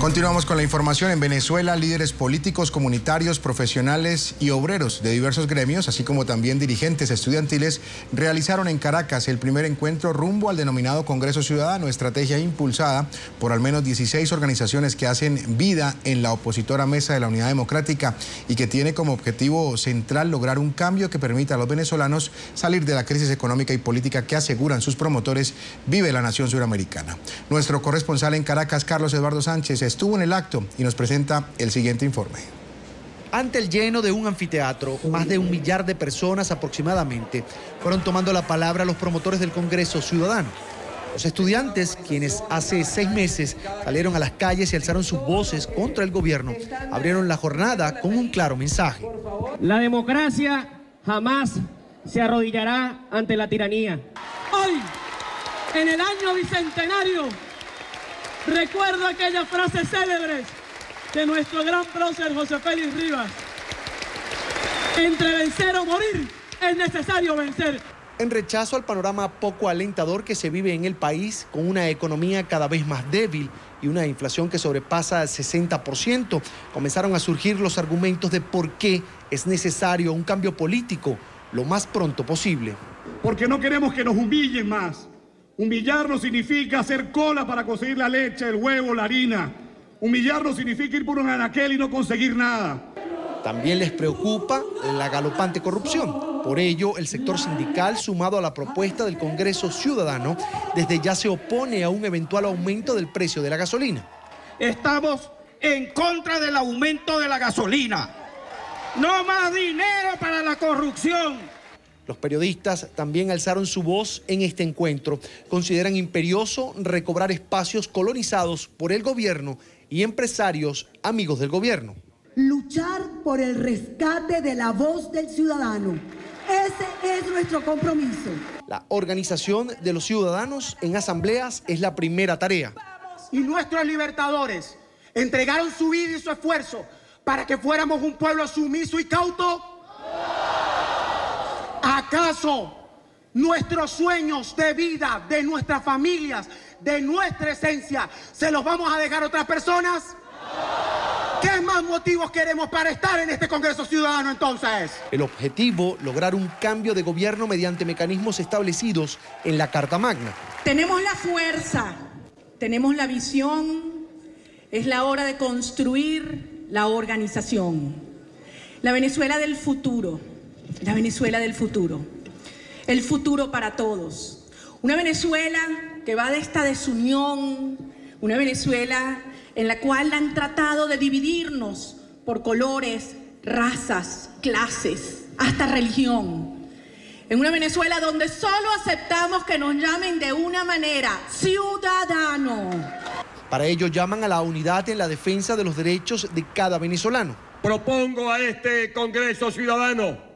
Continuamos con la información. En Venezuela, líderes políticos, comunitarios, profesionales y obreros de diversos gremios, así como también dirigentes estudiantiles, realizaron en Caracas el primer encuentro rumbo al denominado Congreso Ciudadano, estrategia impulsada por al menos 16 organizaciones que hacen vida en la opositora Mesa de la Unidad Democrática y que tiene como objetivo central lograr un cambio que permita a los venezolanos salir de la crisis económica y política que aseguran sus promotores vive la nación suramericana. Nuestro corresponsal en Caracas, Carlos Eduardo Sánchez, estuvo en el acto y nos presenta el siguiente informe. Ante el lleno de un anfiteatro, más de un millar de personas aproximadamente fueron tomando la palabra los promotores del Congreso Ciudadano. Los estudiantes, quienes hace seis meses salieron a las calles y alzaron sus voces contra el gobierno, abrieron la jornada con un claro mensaje. La democracia jamás se arrodillará ante la tiranía. Hoy, en el año bicentenario Recuerdo aquellas frases célebres de nuestro gran prócer José Félix Rivas. Entre vencer o morir es necesario vencer. En rechazo al panorama poco alentador que se vive en el país, con una economía cada vez más débil y una inflación que sobrepasa el 60%, comenzaron a surgir los argumentos de por qué es necesario un cambio político lo más pronto posible. Porque no queremos que nos humillen más, no significa hacer cola para conseguir la leche, el huevo, la harina. no significa ir por un anaquel y no conseguir nada. También les preocupa la galopante corrupción. Por ello, el sector sindical, sumado a la propuesta del Congreso Ciudadano, desde ya se opone a un eventual aumento del precio de la gasolina. Estamos en contra del aumento de la gasolina. No más dinero para la corrupción. Los periodistas también alzaron su voz en este encuentro. Consideran imperioso recobrar espacios colonizados por el gobierno y empresarios amigos del gobierno. Luchar por el rescate de la voz del ciudadano. Ese es nuestro compromiso. La organización de los ciudadanos en asambleas es la primera tarea. Y nuestros libertadores entregaron su vida y su esfuerzo para que fuéramos un pueblo sumiso y cauto. ¿Acaso nuestros sueños de vida, de nuestras familias, de nuestra esencia, se los vamos a dejar a otras personas? ¿Qué más motivos queremos para estar en este Congreso Ciudadano entonces? El objetivo, lograr un cambio de gobierno mediante mecanismos establecidos en la Carta Magna. Tenemos la fuerza, tenemos la visión, es la hora de construir la organización, la Venezuela del futuro la Venezuela del futuro, el futuro para todos. Una Venezuela que va de esta desunión, una Venezuela en la cual han tratado de dividirnos por colores, razas, clases, hasta religión. En una Venezuela donde solo aceptamos que nos llamen de una manera, ciudadano. Para ello llaman a la unidad en la defensa de los derechos de cada venezolano. Propongo a este Congreso Ciudadano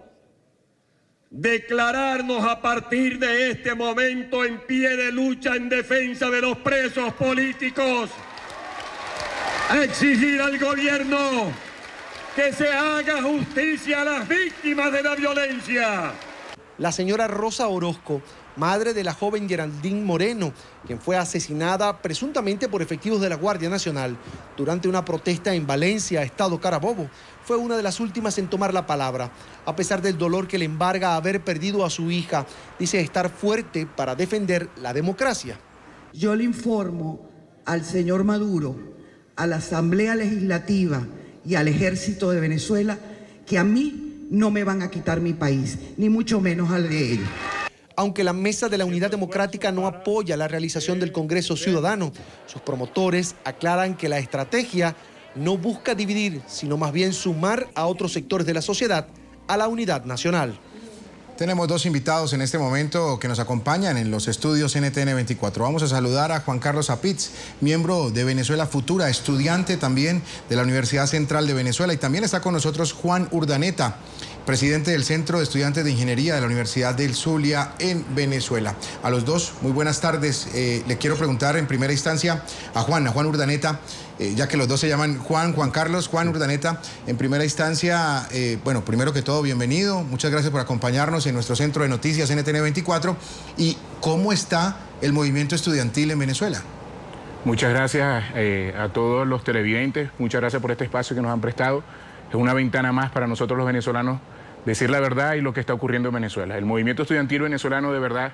declararnos a partir de este momento en pie de lucha en defensa de los presos políticos, exigir al gobierno que se haga justicia a las víctimas de la violencia. La señora Rosa Orozco madre de la joven Geraldine Moreno, quien fue asesinada presuntamente por efectivos de la Guardia Nacional durante una protesta en Valencia, estado Carabobo, fue una de las últimas en tomar la palabra. A pesar del dolor que le embarga haber perdido a su hija, dice estar fuerte para defender la democracia. Yo le informo al señor Maduro, a la Asamblea Legislativa y al Ejército de Venezuela que a mí no me van a quitar mi país, ni mucho menos al de él aunque la mesa de la Unidad Democrática no apoya la realización del Congreso Ciudadano. Sus promotores aclaran que la estrategia no busca dividir, sino más bien sumar a otros sectores de la sociedad a la unidad nacional. Tenemos dos invitados en este momento que nos acompañan en los estudios NTN 24. Vamos a saludar a Juan Carlos Apitz, miembro de Venezuela Futura, estudiante también de la Universidad Central de Venezuela. Y también está con nosotros Juan Urdaneta, presidente del Centro de Estudiantes de Ingeniería de la Universidad del Zulia en Venezuela. A los dos, muy buenas tardes. Eh, le quiero preguntar en primera instancia a Juan, a Juan Urdaneta, eh, ya que los dos se llaman Juan, Juan Carlos, Juan Urdaneta. En primera instancia, eh, bueno, primero que todo, bienvenido. Muchas gracias por acompañarnos en nuestro centro de noticias NTN24. ¿Y cómo está el movimiento estudiantil en Venezuela? Muchas gracias a todos los televidentes, muchas gracias por este espacio que nos han prestado es una ventana más para nosotros los venezolanos decir la verdad y lo que está ocurriendo en Venezuela. El movimiento estudiantil venezolano de verdad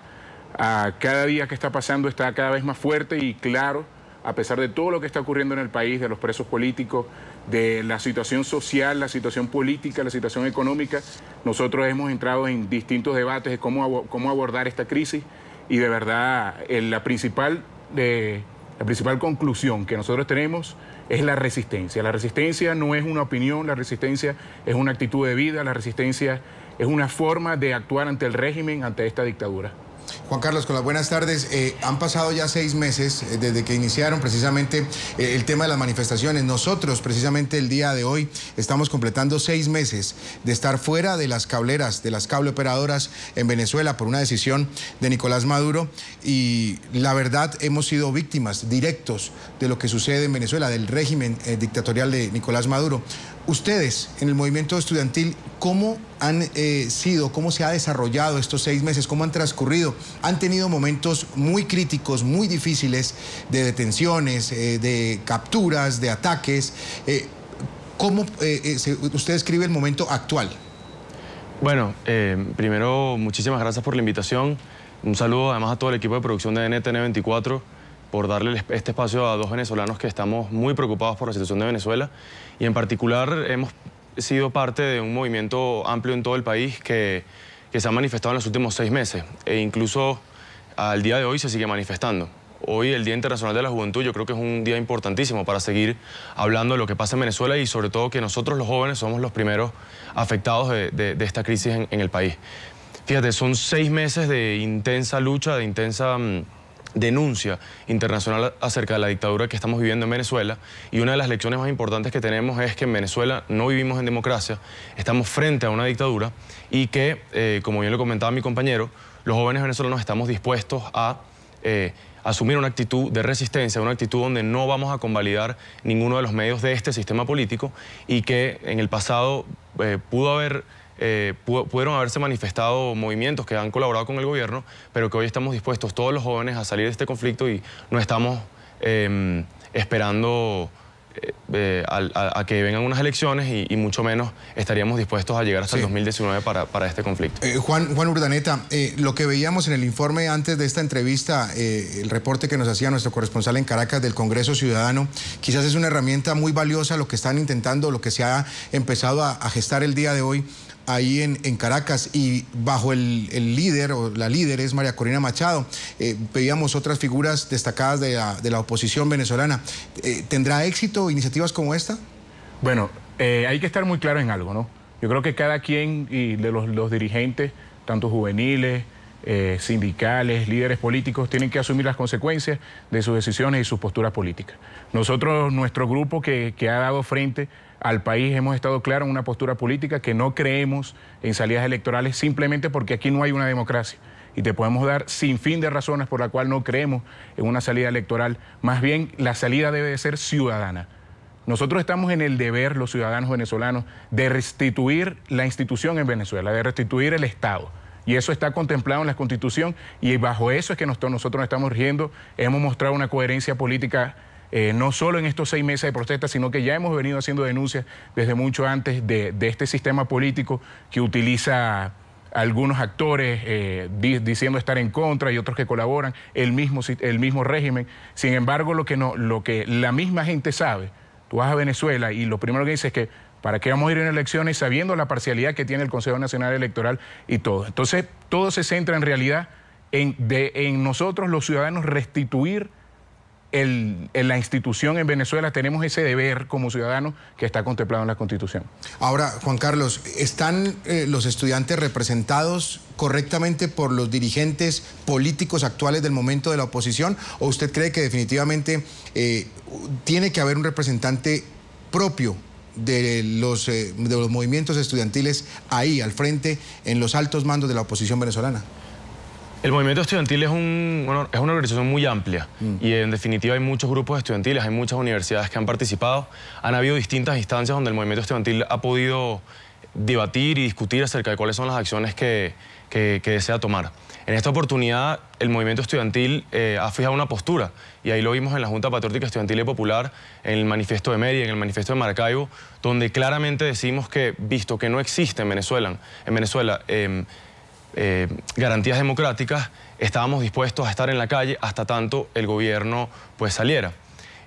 a cada día que está pasando está cada vez más fuerte y claro, a pesar de todo lo que está ocurriendo en el país, de los presos políticos, de la situación social, la situación política, la situación económica, nosotros hemos entrado en distintos debates de cómo, cómo abordar esta crisis y de verdad la, principal, de, la principal conclusión que nosotros tenemos es la resistencia. La resistencia no es una opinión, la resistencia es una actitud de vida, la resistencia es una forma de actuar ante el régimen, ante esta dictadura. Juan Carlos, con las buenas tardes. Eh, han pasado ya seis meses eh, desde que iniciaron precisamente eh, el tema de las manifestaciones. Nosotros, precisamente el día de hoy, estamos completando seis meses de estar fuera de las cableras, de las cable operadoras en Venezuela por una decisión de Nicolás Maduro. Y la verdad, hemos sido víctimas directos de lo que sucede en Venezuela, del régimen dictatorial de Nicolás Maduro. Ustedes en el movimiento estudiantil, ¿cómo han eh, sido, cómo se ha desarrollado estos seis meses, cómo han transcurrido? Han tenido momentos muy críticos, muy difíciles de detenciones, eh, de capturas, de ataques. Eh, ¿Cómo usted describe el momento actual? Bueno, primero muchísimas gracias por la invitación. Un saludo además a todo el equipo de producción de NTN 24 por darle este espacio a dos venezolanos que estamos muy preocupados por la situación de Venezuela y en particular hemos sido parte de un movimiento amplio en todo el país que, que se ha manifestado en los últimos seis meses e incluso al día de hoy se sigue manifestando. Hoy el Día Internacional de la Juventud yo creo que es un día importantísimo para seguir hablando de lo que pasa en Venezuela y sobre todo que nosotros los jóvenes somos los primeros afectados de, esta crisis en, en, el país. Fíjate, son seis meses de intensa lucha, de intensa... Mm, denuncia internacional acerca de la dictadura que estamos viviendo en Venezuela y una de las lecciones más importantes que tenemos es que en Venezuela no vivimos en democracia, estamos frente a una dictadura y que, eh, como bien le comentaba mi compañero, los jóvenes venezolanos estamos dispuestos a eh, asumir una actitud de resistencia, una actitud donde no vamos a convalidar ninguno de los medios de este sistema político y que en el pasado eh, pudo haber eh, pudieron haberse manifestado movimientos que han colaborado con el gobierno, pero que hoy estamos dispuestos todos los jóvenes a salir de este conflicto y no estamos em, esperando... Eh, eh, a, que vengan unas elecciones y, mucho menos estaríamos dispuestos a llegar hasta el 2019 para, para este conflicto. Juan, Juan Urdaneta, lo que veíamos en el informe antes de esta entrevista, el reporte que nos hacía nuestro corresponsal en Caracas del Congreso Ciudadano, quizás es una herramienta muy valiosa lo que están intentando, lo que se ha empezado a, a gestar el día de hoy ahí en, Caracas y bajo el, líder o la líder es María Corina Machado. Eh, veíamos otras figuras destacadas de la, oposición venezolana. Eh, ¿Tendrá éxito iniciativas como esta? Bueno, eh, hay que estar muy claro en algo, ¿no? Yo creo que cada quien y de los dirigentes, tanto juveniles, eh, sindicales, líderes políticos, tienen que asumir las consecuencias de sus decisiones y sus posturas políticas. Nosotros, nuestro grupo que, ha dado frente al país, hemos estado claros en una postura política que no creemos en salidas electorales simplemente porque aquí no hay una democracia y te podemos dar sin fin de razones por la cual no creemos en una salida electoral. Más bien, la salida debe de ser ciudadana. Nosotros estamos en el deber, los ciudadanos venezolanos, de restituir la institución en Venezuela, de restituir el Estado. Y eso está contemplado en la Constitución y bajo eso es que nosotros, nosotros nos estamos riendo. Hemos mostrado una coherencia política. Eh, no solo en estos seis meses de protesta, sino que ya hemos venido haciendo denuncias desde mucho antes de, este sistema político que utiliza algunos actores eh, diciendo estar en contra y otros que colaboran, el mismo, el mismo régimen. Sin embargo, lo que, no, lo que la misma gente sabe, tú vas a Venezuela y lo primero que dice es que ¿Para qué vamos a ir en elecciones sabiendo la parcialidad que tiene el Consejo Nacional Electoral y todo? Entonces, todo se centra en realidad en, nosotros los ciudadanos restituir en la institución en Venezuela. Tenemos ese deber como ciudadanos que está contemplado en la Constitución. Ahora, Juan Carlos, ¿están eh, los estudiantes representados correctamente por los dirigentes políticos actuales del momento de la oposición? ¿O usted cree que definitivamente eh, tiene que haber un representante propio eh, de los, movimientos estudiantiles ahí, al frente, en los altos mandos de la oposición venezolana? El movimiento estudiantil es, una organización muy amplia mm. y en definitiva hay muchos grupos estudiantiles, hay muchas universidades que han participado, han habido distintas instancias donde el movimiento estudiantil ha podido debatir y discutir acerca de cuáles son las acciones que, que desea tomar. En esta oportunidad, el movimiento estudiantil eh, ha fijado una postura y ahí lo vimos en la Junta Patriótica Estudiantil y Popular, en el manifiesto de Mérida, en el manifiesto de Maracaibo, donde claramente decimos que, visto que no existe en Venezuela, en Venezuela em, eh, garantías democráticas, estábamos dispuestos a estar en la calle hasta tanto el gobierno pues, saliera.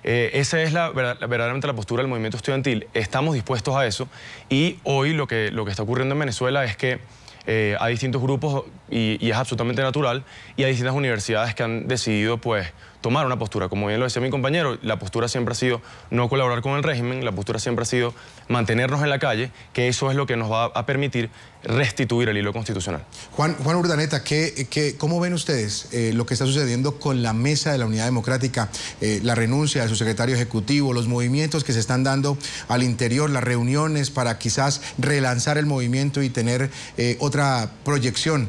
Eh, esa es verdaderamente la postura del movimiento estudiantil. Estamos dispuestos a eso y hoy lo que, lo que está ocurriendo en Venezuela es que eh, hay a distintos grupos y, y, es absolutamente natural y hay distintas universidades que han decidido pues tomar una postura. Como bien lo decía mi compañero, la postura siempre ha sido no colaborar con el régimen, la postura siempre ha sido mantenernos en la calle, que eso es lo que nos va a permitir restituir el hilo constitucional. Juan, Juan Urdaneta, ¿qué, qué cómo ven ustedes eh, lo que está sucediendo con la mesa de la unidad democrática, eh, la renuncia de su secretario ejecutivo, los movimientos que se están dando al interior, las reuniones para quizás relanzar el movimiento y tener eh, otra proyección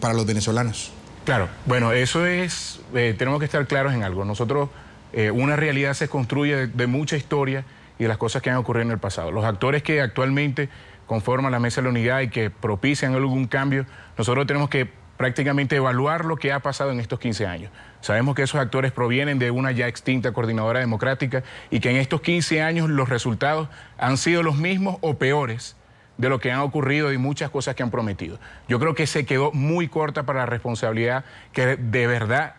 para los venezolanos? Claro, bueno, eso es, eh, tenemos que estar claros en algo. Nosotros, eh, una realidad se construye de, de, mucha historia y de las cosas que han ocurrido en el pasado. Los actores que actualmente conforman la mesa de la unidad y que propician algún cambio, nosotros tenemos que prácticamente evaluar lo que ha pasado en estos 15 años. Sabemos que esos actores provienen de una ya extinta coordinadora democrática y que en estos 15 años los resultados han sido los mismos o peores de lo que han ocurrido y muchas cosas que han prometido. Yo creo que se quedó muy corta para la responsabilidad que de verdad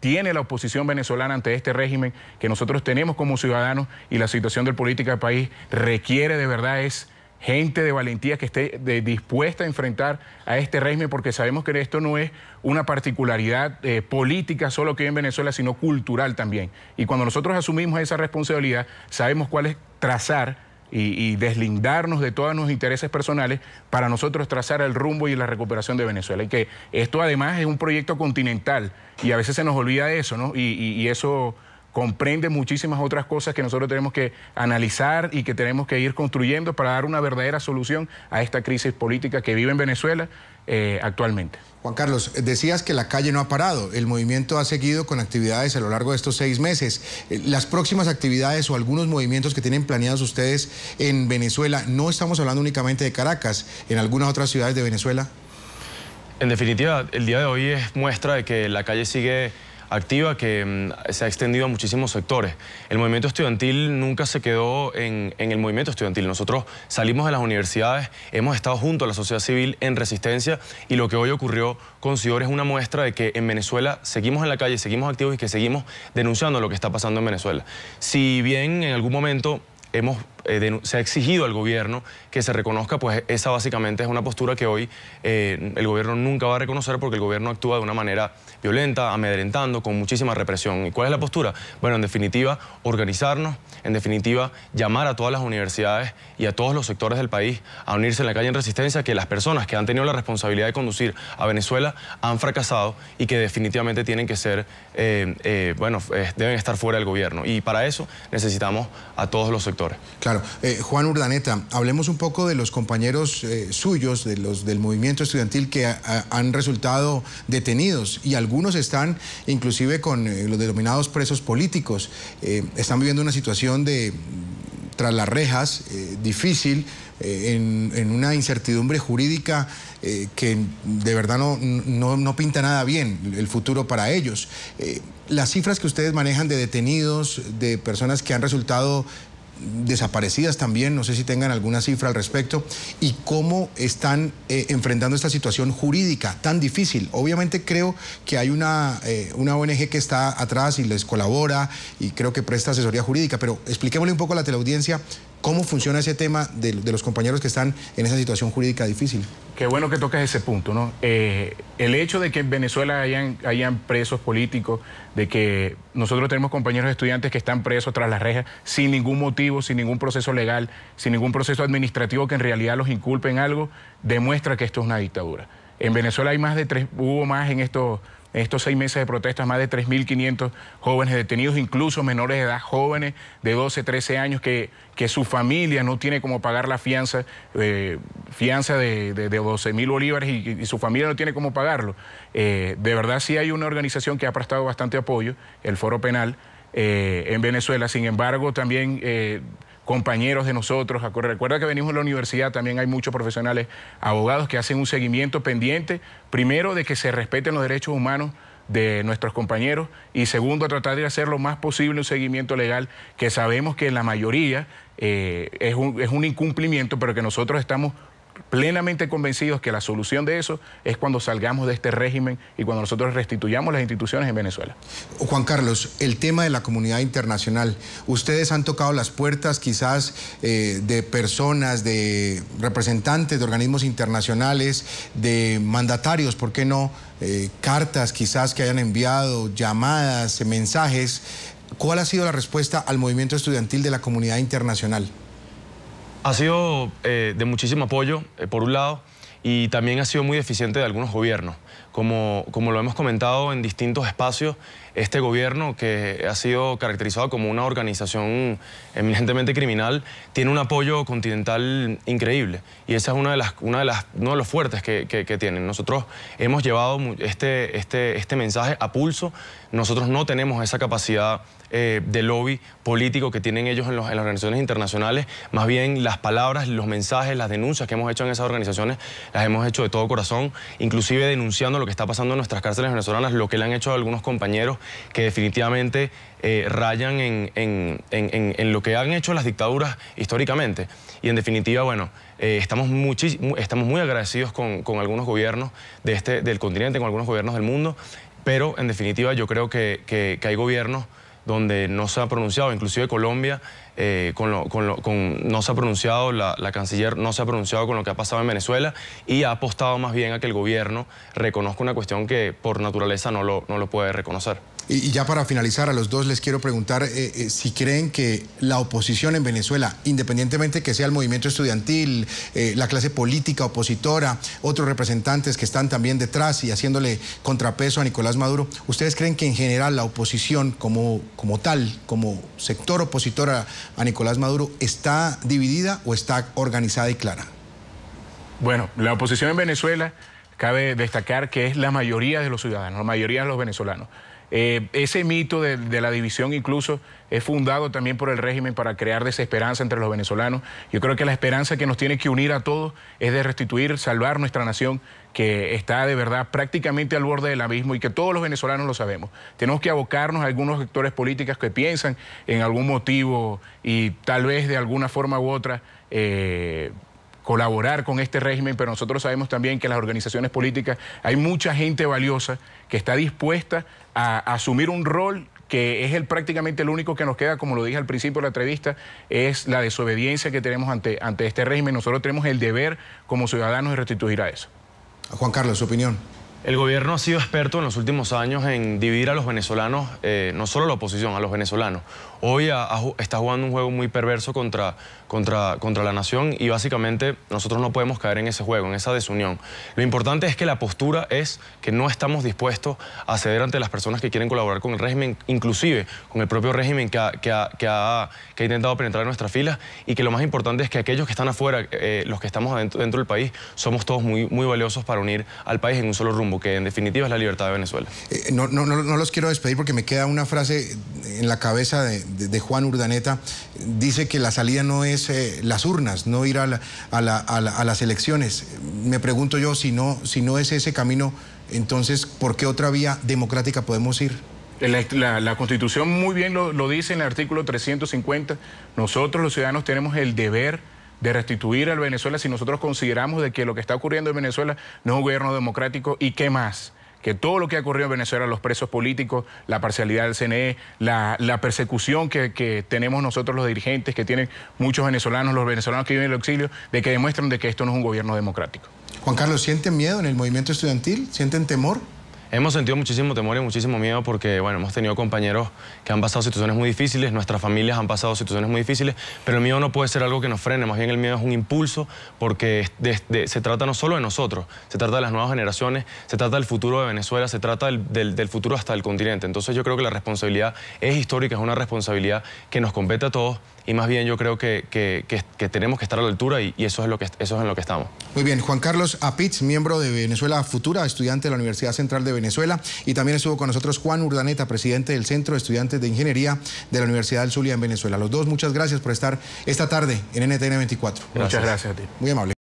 tiene la oposición venezolana ante este régimen que nosotros tenemos como ciudadanos y la situación del política del país requiere de verdad es gente de valentía que esté dispuesta a enfrentar a este régimen, porque sabemos que esto no es una particularidad eh, política solo que hay en Venezuela, sino cultural también. Y cuando nosotros asumimos esa responsabilidad, sabemos cuál es trazar y, deslindarnos de todos nuestros intereses personales para nosotros trazar el rumbo y la recuperación de Venezuela. Y que esto además es un proyecto continental y a veces se nos olvida eso, ¿no? y eso comprende muchísimas otras cosas que nosotros tenemos que analizar y que tenemos que ir construyendo para dar una verdadera solución a esta crisis política que vive en Venezuela eh, actualmente. Juan Carlos, decías que la calle no ha parado, el movimiento ha seguido con actividades a lo largo de estos seis meses. Eh, las próximas actividades o algunos movimientos que tienen planeados ustedes en Venezuela, no estamos hablando únicamente de Caracas, en algunas otras ciudades de Venezuela. En definitiva, el día de hoy es muestra de que la calle sigue activa que mm, se ha extendido a muchísimos sectores. El movimiento estudiantil nunca se quedó en, el movimiento estudiantil. Nosotros salimos de las universidades, hemos estado junto a la sociedad civil en resistencia y lo que hoy ocurrió con CIOR es una muestra de que en Venezuela seguimos en la calle, seguimos activos y que seguimos denunciando lo que está pasando en Venezuela. Si bien en algún momento hemos eh, se ha exigido al gobierno que se reconozca, pues esa básicamente es una postura que hoy eh, el gobierno nunca va a reconocer porque el gobierno actúa de una manera violenta, amedrentando, con muchísima represión. ¿Y cuál es la postura? Bueno, en definitiva, organizarnos, en definitiva, llamar a todas las universidades y a todos los sectores del país a unirse en la calle en resistencia, que las personas que han tenido la responsabilidad de conducir a Venezuela han fracasado y que definitivamente tienen que ser, eh, bueno, deben estar fuera del gobierno. Y para eso necesitamos a todos los sectores. Eh, Juan Urdaneta, hablemos un poco de los compañeros eh, suyos, de los del movimiento estudiantil que han resultado detenidos y algunos están inclusive con eh, los denominados presos políticos. están viviendo una situación de tras las rejas, difícil, en, una incertidumbre jurídica que de verdad no, no, no, pinta nada bien el futuro para ellos las cifras que ustedes manejan de detenidos, de personas que han resultado desaparecidas también, no sé si tengan alguna cifra al respecto, y cómo están eh, enfrentando esta situación jurídica tan difícil. Obviamente creo que hay una, eh, una ONG que está atrás y les colabora y creo que presta asesoría jurídica, pero expliquémosle un poco a la teleaudiencia ¿Cómo funciona ese tema de, los compañeros que están en esa situación jurídica difícil? Qué bueno que toques ese punto, ¿no? Eh, el hecho de que en Venezuela hayan, hayan presos políticos, de que nosotros tenemos compañeros estudiantes que están presos tras las rejas sin ningún motivo, sin ningún proceso legal, sin ningún proceso administrativo que en realidad los inculpe en algo, demuestra que esto es una dictadura. En Venezuela hay más de tres, hubo más en estos en estos seis meses de protestas, más de 3.500 jóvenes detenidos, incluso menores de edad, jóvenes de 12, 13 años, que, que su familia no tiene como pagar la fianza, eh, fianza de, 12.000 bolívares y, su familia no tiene como pagarlo. Eh, de verdad sí hay una organización que ha prestado bastante apoyo, el Foro Penal. Eh, en Venezuela. Sin embargo, también compañeros de nosotros. Recuerda que venimos de la universidad, también hay muchos profesionales, abogados que hacen un seguimiento pendiente, primero de que se respeten los derechos humanos de nuestros compañeros y segundo, tratar de hacer lo más posible un seguimiento legal que sabemos que en la mayoría eh, es, un, es un incumplimiento, pero que nosotros estamos plenamente convencidos que la solución de eso es cuando salgamos de este régimen y cuando nosotros restituyamos las instituciones en Venezuela. Juan Carlos, el tema de la comunidad internacional, ustedes han tocado las puertas quizás eh, de personas, de representantes de organismos internacionales, de mandatarios, ¿por qué no? Eh, cartas quizás que hayan enviado, llamadas, mensajes. ¿Cuál ha sido la respuesta al movimiento estudiantil de la comunidad internacional? Ha sido eh, de muchísimo apoyo, eh, por un lado, y también ha sido muy deficiente de algunos gobiernos. Como, como lo hemos comentado en distintos espacios, este gobierno, que ha sido caracterizado como una organización eminentemente criminal, tiene un apoyo continental increíble. Y esa es una de las, una de las, uno de los fuertes que, que, tienen. Nosotros hemos llevado este, este, este mensaje a pulso. Nosotros no tenemos esa capacidad eh, de lobby político que tienen ellos en, las organizaciones internacionales. Más bien las palabras, los mensajes, las denuncias que hemos hecho en esas organizaciones, las hemos hecho de todo corazón, inclusive denunciando lo que está pasando en nuestras cárceles venezolanas, lo que le han hecho a algunos compañeros que definitivamente eh, rayan en, lo que han hecho las dictaduras históricamente. Y en definitiva, bueno, eh, estamos, estamos muy agradecidos con, algunos gobiernos este, del continente, con algunos gobiernos del mundo, pero en definitiva yo creo que hay gobiernos donde no se ha pronunciado, inclusive Colombia, eh, con, con, con no se ha pronunciado, la, canciller no se ha pronunciado con lo que ha pasado en Venezuela y ha apostado más bien a que el gobierno reconozca una cuestión que por naturaleza no lo puede reconocer. Y, ya para finalizar, a los dos les quiero preguntar eh, eh, si creen que la oposición en Venezuela, independientemente que sea el movimiento estudiantil, eh, la clase política opositora, otros representantes que están también detrás y haciéndole contrapeso a Nicolás Maduro, ¿ustedes creen que en general la oposición como, como tal, como sector opositor a Nicolás Maduro, está dividida o está organizada y clara? Bueno, la oposición en Venezuela cabe destacar que es la mayoría de los ciudadanos, la mayoría de los venezolanos. Eh, ese mito de, la división incluso es fundado también por el régimen para crear desesperanza entre los venezolanos. Yo creo que la esperanza que nos tiene que unir a todos es de restituir, salvar nuestra nación que está de verdad prácticamente al borde del abismo y que todos los venezolanos lo sabemos. Tenemos que abocarnos a algunos sectores políticos que piensan en algún motivo y tal vez de alguna forma u otra eh, colaborar con este régimen, pero nosotros sabemos también que en las organizaciones políticas hay mucha gente valiosa que está dispuesta a, asumir un rol que es el prácticamente el único que nos queda, como lo dije al principio de la entrevista, es la desobediencia que tenemos ante, ante este régimen. Nosotros tenemos el deber como ciudadanos de restituir a eso. Juan Carlos, su opinión. El gobierno ha sido experto en los últimos años en dividir a los venezolanos, eh, no solo a la oposición, a los venezolanos. Hoy está jugando un juego muy perverso contra, contra, contra la nación y básicamente nosotros no podemos caer en ese juego, en esa desunión. Lo importante es que la postura es que no estamos dispuestos a ceder ante las personas que quieren colaborar con el régimen, inclusive con el propio régimen que ha, intentado penetrar en nuestras filas y que lo más importante es que aquellos que están afuera, eh, los que estamos dentro del país, somos todos muy, muy valiosos para unir al país en un solo rumbo que en definitiva es la libertad de Venezuela. Eh, no, los quiero despedir porque me queda una frase en la cabeza de, Juan Urdaneta. Dice que la salida no es eh, las urnas, no ir a, las elecciones. Me pregunto yo, si no, si no es ese camino, entonces, ¿por qué otra vía democrática podemos ir? La, Constitución muy bien lo, dice en el artículo 350. Nosotros los ciudadanos tenemos el deber de restituir al Venezuela si nosotros consideramos de que lo que está ocurriendo en Venezuela no es un gobierno democrático y qué más que todo lo que ha ocurrido en Venezuela, los presos políticos, la parcialidad del CNE, la, persecución que, tenemos nosotros los dirigentes, que tienen muchos venezolanos, los venezolanos que viven en el exilio, de que demuestran de que esto no es un gobierno democrático. Juan Carlos, ¿sienten miedo en el movimiento estudiantil? ¿Sienten temor? Hemos sentido muchísimo temor y muchísimo miedo porque, bueno, hemos tenido compañeros que han pasado situaciones muy difíciles, nuestras familias han pasado situaciones muy difíciles, pero el miedo no puede ser algo que nos frene, más bien el miedo es un impulso porque se trata no solo de nosotros, se trata de las nuevas generaciones, se trata del futuro de Venezuela, se trata del, del futuro hasta el continente. Entonces yo creo que la responsabilidad es histórica, es una responsabilidad que nos compete a todos, y más bien yo creo que, tenemos que estar a la altura y, eso, es lo que, en lo que estamos. Muy bien, Juan Carlos Apitz, miembro de Venezuela Futura, estudiante de la Universidad Central de Venezuela y también estuvo con nosotros Juan Urdaneta, presidente del Centro de Estudiantes de Ingeniería de la Universidad del Zulia en Venezuela. Los dos, muchas gracias por estar esta tarde en NTN 24. Muchas gracias a ti. Muy amable.